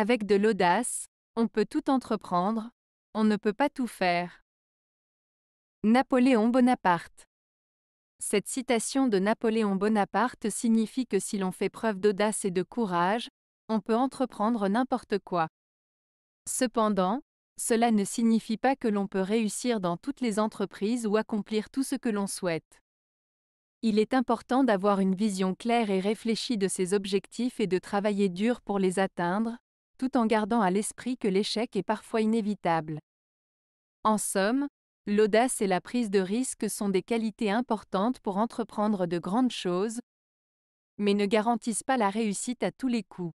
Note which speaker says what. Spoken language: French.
Speaker 1: Avec de l'audace, on peut tout entreprendre, on ne peut pas tout faire. Napoléon Bonaparte Cette citation de Napoléon Bonaparte signifie que si l'on fait preuve d'audace et de courage, on peut entreprendre n'importe quoi. Cependant, cela ne signifie pas que l'on peut réussir dans toutes les entreprises ou accomplir tout ce que l'on souhaite. Il est important d'avoir une vision claire et réfléchie de ses objectifs et de travailler dur pour les atteindre, tout en gardant à l'esprit que l'échec est parfois inévitable. En somme, l'audace et la prise de risque sont des qualités importantes pour entreprendre de grandes choses, mais ne garantissent pas la réussite à tous les coups.